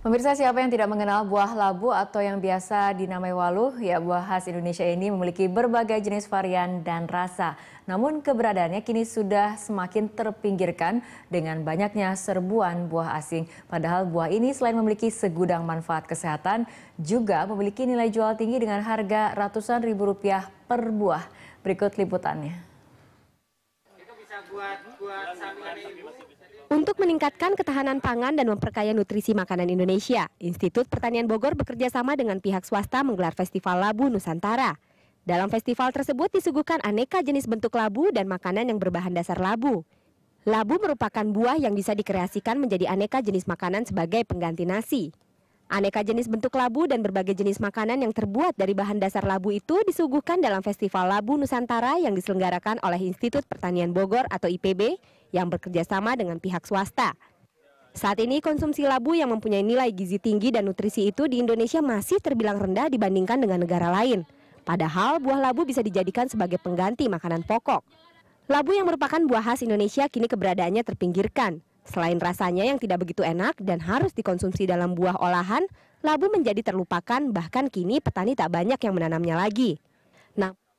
Pemirsa siapa yang tidak mengenal buah labu atau yang biasa dinamai waluh, ya buah khas Indonesia ini memiliki berbagai jenis varian dan rasa. Namun keberadaannya kini sudah semakin terpinggirkan dengan banyaknya serbuan buah asing. Padahal buah ini selain memiliki segudang manfaat kesehatan, juga memiliki nilai jual tinggi dengan harga ratusan ribu rupiah per buah. Berikut liputannya. Itu bisa buat buat meningkatkan ketahanan pangan dan memperkaya nutrisi makanan Indonesia, Institut Pertanian Bogor bekerja sama dengan pihak swasta menggelar Festival Labu Nusantara. Dalam festival tersebut disuguhkan aneka jenis bentuk labu dan makanan yang berbahan dasar labu. Labu merupakan buah yang bisa dikreasikan menjadi aneka jenis makanan sebagai pengganti nasi. Aneka jenis bentuk labu dan berbagai jenis makanan yang terbuat dari bahan dasar labu itu disuguhkan dalam Festival Labu Nusantara yang diselenggarakan oleh Institut Pertanian Bogor atau IPB yang bekerja sama dengan pihak swasta. Saat ini konsumsi labu yang mempunyai nilai gizi tinggi dan nutrisi itu di Indonesia masih terbilang rendah dibandingkan dengan negara lain. Padahal buah labu bisa dijadikan sebagai pengganti makanan pokok. Labu yang merupakan buah khas Indonesia kini keberadaannya terpinggirkan. Selain rasanya yang tidak begitu enak dan harus dikonsumsi dalam buah olahan, labu menjadi terlupakan bahkan kini petani tak banyak yang menanamnya lagi. Nah,